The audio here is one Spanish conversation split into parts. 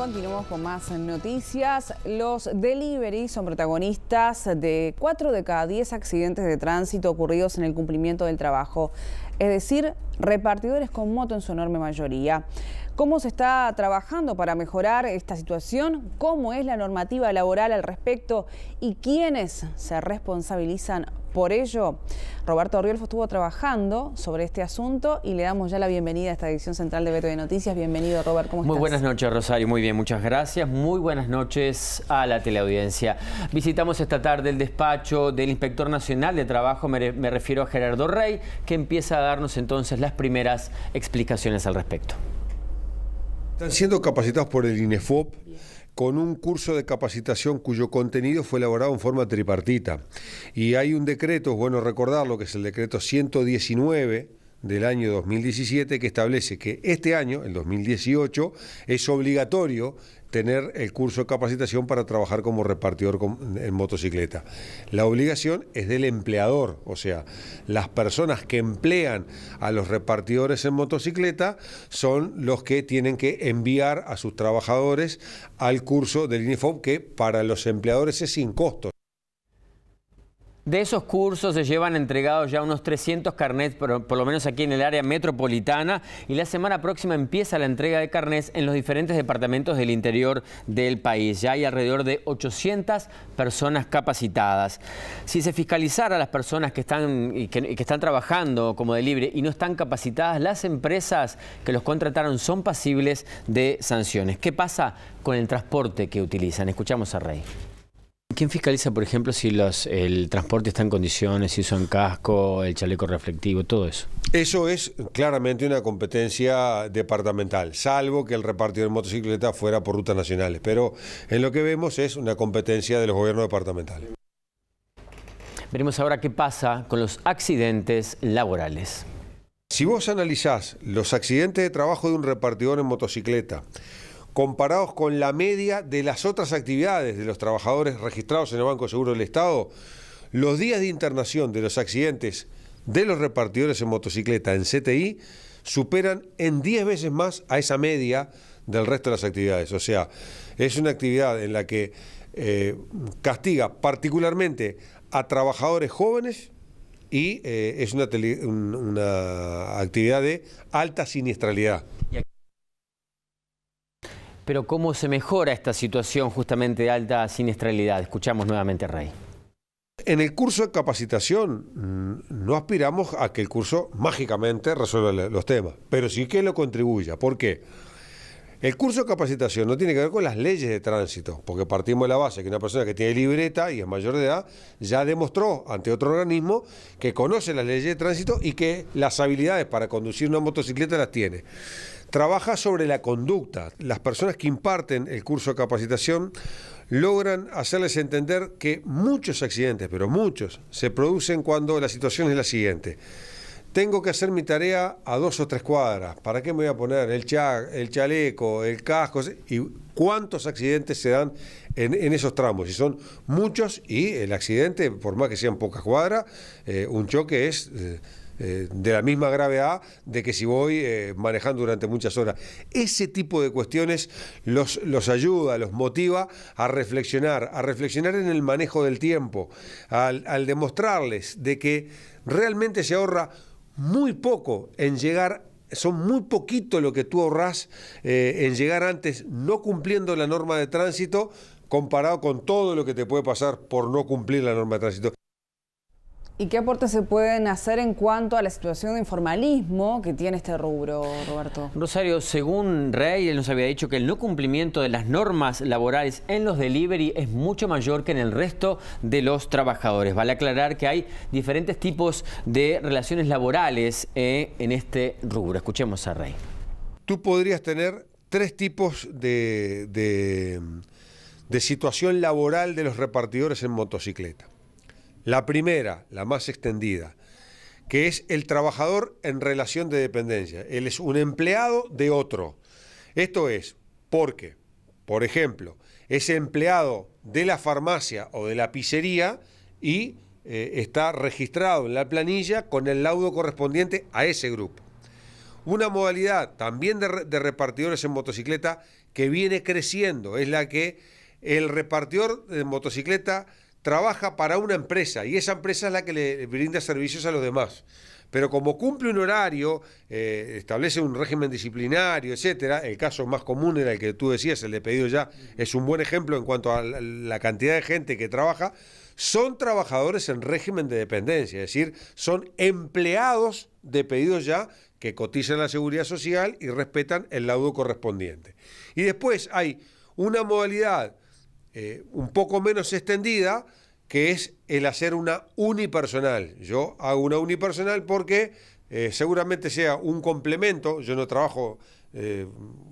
Continuamos con más noticias. Los deliveries son protagonistas de 4 de cada 10 accidentes de tránsito ocurridos en el cumplimiento del trabajo, es decir, repartidores con moto en su enorme mayoría. ¿Cómo se está trabajando para mejorar esta situación? ¿Cómo es la normativa laboral al respecto? ¿Y quiénes se responsabilizan por ello? Roberto Rielfo estuvo trabajando sobre este asunto y le damos ya la bienvenida a esta edición central de Beto de Noticias. Bienvenido, Robert, ¿cómo estás? Muy buenas noches, Rosario. Muy bien, muchas gracias. Muy buenas noches a la teleaudiencia. Visitamos esta tarde el despacho del Inspector Nacional de Trabajo, me refiero a Gerardo Rey, que empieza a darnos entonces las primeras explicaciones al respecto. Están siendo capacitados por el INEFOP con un curso de capacitación cuyo contenido fue elaborado en forma tripartita. Y hay un decreto, es bueno recordarlo, que es el decreto 119 del año 2017 que establece que este año, el 2018, es obligatorio tener el curso de capacitación para trabajar como repartidor en motocicleta. La obligación es del empleador, o sea, las personas que emplean a los repartidores en motocicleta son los que tienen que enviar a sus trabajadores al curso del INEFOB, que para los empleadores es sin costo. De esos cursos se llevan entregados ya unos 300 carnets, por, lo menos aquí en el área metropolitana, y la semana próxima empieza la entrega de carnets en los diferentes departamentos del interior del país. Ya hay alrededor de 800 personas capacitadas. Si se fiscalizara a las personas que están, que están trabajando como de libre y no están capacitadas, las empresas que los contrataron son pasibles de sanciones. ¿Qué pasa con el transporte que utilizan? Escuchamos a Rey. ¿Quién fiscaliza, por ejemplo, si el transporte está en condiciones, si son casco, el chaleco reflectivo, todo eso? Eso es claramente una competencia departamental, salvo que el repartidor de motocicleta fuera por rutas nacionales. Pero en lo que vemos es una competencia de los gobiernos departamentales. Veremos ahora qué pasa con los accidentes laborales. Si vos analizás los accidentes de trabajo de un repartidor en motocicleta, comparados con la media de las otras actividades de los trabajadores registrados en el Banco Seguro del Estado, los días de internación de los accidentes de los repartidores en motocicleta en CTI superan en 10 veces más a esa media del resto de las actividades. O sea, es una actividad en la que eh, castiga particularmente a trabajadores jóvenes y eh, es una actividad de alta siniestralidad pero ¿cómo se mejora esta situación justamente de alta siniestralidad? Escuchamos nuevamente Rey. En el curso de capacitación mm, no aspiramos a que el curso mágicamente resuelva los temas, pero sí que lo contribuya. ¿Por qué? El curso de capacitación no tiene que ver con las leyes de tránsito, porque partimos de la base que una persona que tiene libreta y es mayor de edad ya demostró ante otro organismo que conoce las leyes de tránsito y que las habilidades para conducir una motocicleta las tiene trabaja sobre la conducta. Las personas que imparten el curso de capacitación logran hacerles entender que muchos accidentes, pero muchos, se producen cuando la situación es la siguiente. Tengo que hacer mi tarea a dos o tres cuadras. ¿Para qué me voy a poner el, chaleco, el casco? ¿Y cuántos accidentes se dan en, esos tramos? Y son muchos y el accidente, por más que sean pocas cuadras, eh, un choque es... Eh, eh, de la misma gravedad de que si voy eh, manejando durante muchas horas. Ese tipo de cuestiones los, los ayuda, los motiva a reflexionar, a reflexionar en el manejo del tiempo, al, demostrarles de que realmente se ahorra muy poco en llegar son muy poquito lo que tú ahorras eh, en llegar antes no cumpliendo la norma de tránsito comparado con todo lo que te puede pasar por no cumplir la norma de tránsito. ¿Y qué aportes se pueden hacer en cuanto a la situación de informalismo que tiene este rubro, Roberto? Rosario, según Rey, él nos había dicho que el no cumplimiento de las normas laborales en los delivery es mucho mayor que en el resto de los trabajadores. Vale aclarar que hay diferentes tipos de relaciones laborales eh, en este rubro. Escuchemos a Rey. Tú podrías tener tres tipos de situación laboral de los repartidores en motocicleta. La primera, la más extendida, que es el trabajador en relación de dependencia. Él es un empleado de otro. Esto es porque, por ejemplo, es empleado de la farmacia o de la pizzería y eh, está registrado en la planilla con el laudo correspondiente a ese grupo. Una modalidad también de repartidores en motocicleta que viene creciendo es la que el repartidor de motocicleta trabaja para una empresa y esa empresa es la que le brinda servicios a los demás. Pero como cumple un horario, eh, establece un régimen disciplinario, etcétera, el caso más común era el que tú decías, el de pedido ya, es un buen ejemplo en cuanto a la cantidad de gente que trabaja, son trabajadores en régimen de dependencia, es decir, son empleados de pedidos ya que cotizan la seguridad social y respetan el laudo correspondiente. Y después hay una modalidad eh, un poco menos extendida, que es el hacer una unipersonal. Yo hago una unipersonal porque eh, seguramente sea un complemento, yo no trabajo, eh,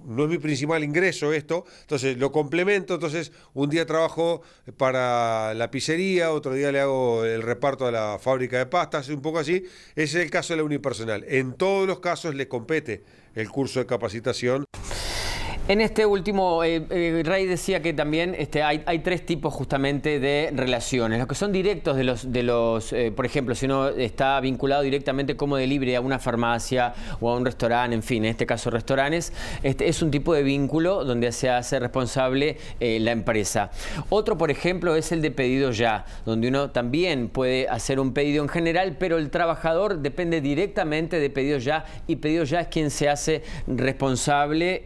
no es mi principal ingreso esto, entonces lo complemento, entonces un día trabajo para la pizzería, otro día le hago el reparto a la fábrica de pastas, un poco así, ese es el caso de la unipersonal. En todos los casos le compete el curso de capacitación. En este último, eh, eh, Ray decía que también este, hay, tres tipos justamente de relaciones. Los que son directos de los, de los eh, por ejemplo, si uno está vinculado directamente como de libre a una farmacia o a un restaurante, en fin, en este caso restaurantes, este, es un tipo de vínculo donde se hace responsable la empresa. Otro, por ejemplo, es el de pedido ya, donde uno también puede hacer un pedido en general, pero el trabajador depende directamente de pedido ya y pedido ya es quien se hace responsable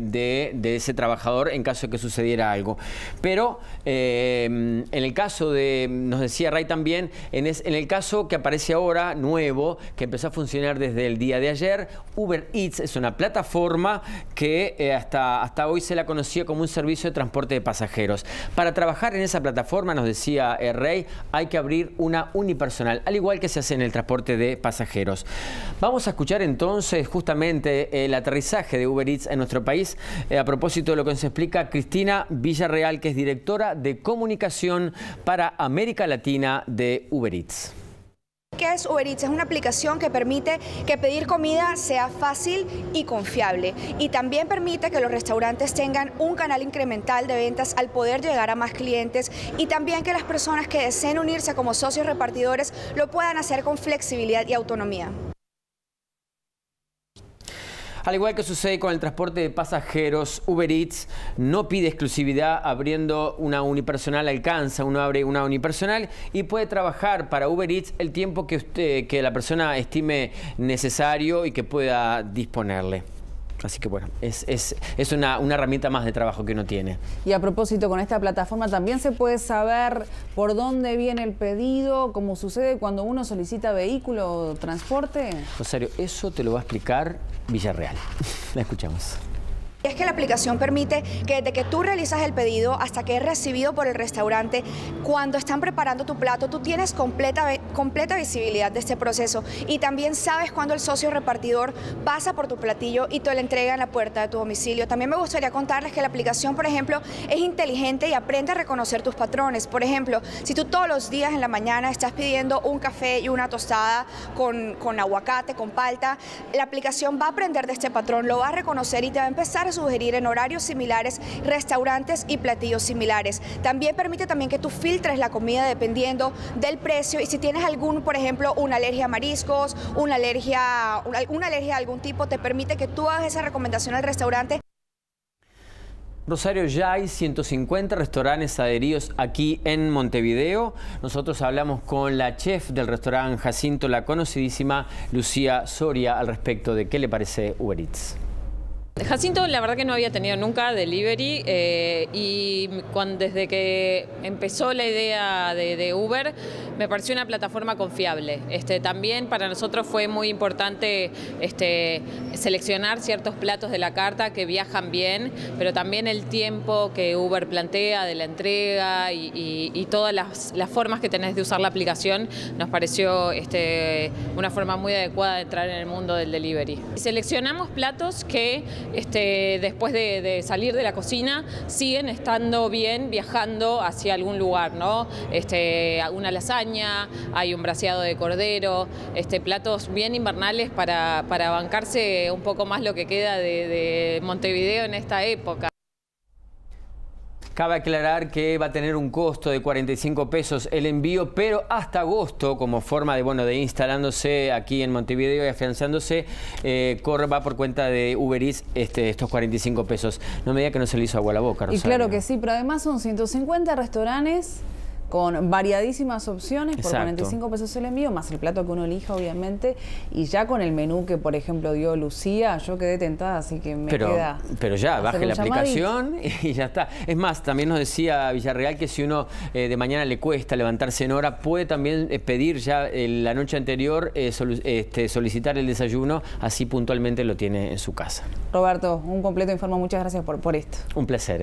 de de, ese trabajador en caso de que sucediera algo. Pero eh, en el caso de, nos decía Ray también, en, es, en el caso que aparece ahora, nuevo, que empezó a funcionar desde el día de ayer, Uber Eats es una plataforma que eh, hasta, hasta hoy se la conocía como un servicio de transporte de pasajeros. Para trabajar en esa plataforma, nos decía eh, Ray, Rey, hay que abrir una unipersonal, al igual que se hace en el transporte de pasajeros. Vamos a escuchar entonces justamente el aterrizaje de Uber Eats en nuestro país eh, a propósito de lo que nos explica Cristina Villarreal, que es directora de comunicación para América Latina de Uber Eats. ¿Qué es Uber Eats? Es una aplicación que permite que pedir comida sea fácil y confiable y también permite que los restaurantes tengan un canal incremental de ventas al poder llegar a más clientes y también que las personas que deseen unirse como socios repartidores lo puedan hacer con flexibilidad y autonomía. Al igual que sucede con el transporte de pasajeros, Uber Eats no pide exclusividad abriendo una unipersonal, alcanza, uno abre una unipersonal y puede trabajar para Uber Eats el tiempo que, que la persona estime necesario y que pueda disponerle. Así que bueno, es, es, es una, una, herramienta más de trabajo que uno tiene. Y a propósito, con esta plataforma también se puede saber por dónde viene el pedido, como sucede cuando uno solicita vehículo o transporte. Rosario, eso te lo va a explicar Villarreal. La escuchamos. Es que la aplicación permite que desde que tú realizas el pedido hasta que es recibido por el restaurante, cuando están preparando tu plato, tú tienes completa, completa visibilidad de este proceso y también sabes cuando el socio repartidor pasa por tu platillo y te lo entrega en la puerta de tu domicilio. También me gustaría contarles que la aplicación, por ejemplo, es inteligente y aprende a reconocer tus patrones. Por ejemplo, si tú todos los días en la mañana estás pidiendo un café y una tostada con, con aguacate, con palta, la aplicación va a aprender de este patrón, lo va a reconocer y te va a empezar a sugerir en horarios similares restaurantes y platillos similares. También permite también que tú filtres la comida dependiendo del precio y si tienes algún, por ejemplo, una alergia a mariscos, una alergia, una alergia a algún tipo, te permite que tú hagas esa recomendación al restaurante. Rosario, ya hay 150 restaurantes adheridos aquí en Montevideo. Nosotros hablamos con la chef del restaurante Jacinto, la conocidísima Lucía Soria, al respecto de qué le parece Uber Eats. Jacinto la verdad que no había tenido nunca delivery eh, y cuando, desde que empezó la idea de, Uber me pareció una plataforma confiable. Este, también para nosotros fue muy importante este, seleccionar ciertos platos de la carta que viajan bien, pero también el tiempo que Uber plantea de la entrega y, todas las, formas que tenés de usar la aplicación nos pareció este, una forma muy adecuada de entrar en el mundo del delivery. Seleccionamos platos que este, después de, salir de la cocina siguen estando bien viajando hacia algún lugar, ¿no? Este, una lasaña, hay un braseado de cordero, este, platos bien invernales para, para bancarse un poco más lo que queda de Montevideo en esta época. Cabe aclarar que va a tener un costo de 45 pesos el envío, pero hasta agosto, como forma de, bueno, de instalándose aquí en Montevideo y afianzándose, eh, corre, va por cuenta de Uberis este, estos 45 pesos. No me diga que no se le hizo agua a la boca, Rosario. Y claro que sí, pero además son 150 restaurantes con variadísimas opciones por 45 pesos el envío, más el plato que uno elija, obviamente, y ya con el menú que, por ejemplo, dio Lucía, yo quedé tentada, así que me pero, queda... Pero ya, baje la aplicación y ya está. Es más, también nos decía Villarreal que si uno eh, de mañana le cuesta levantarse en hora, puede también eh, pedir ya eh, la noche anterior este, solicitar el desayuno, así puntualmente lo tiene en su casa. Roberto, un completo informe, muchas gracias por, por esto. Un placer.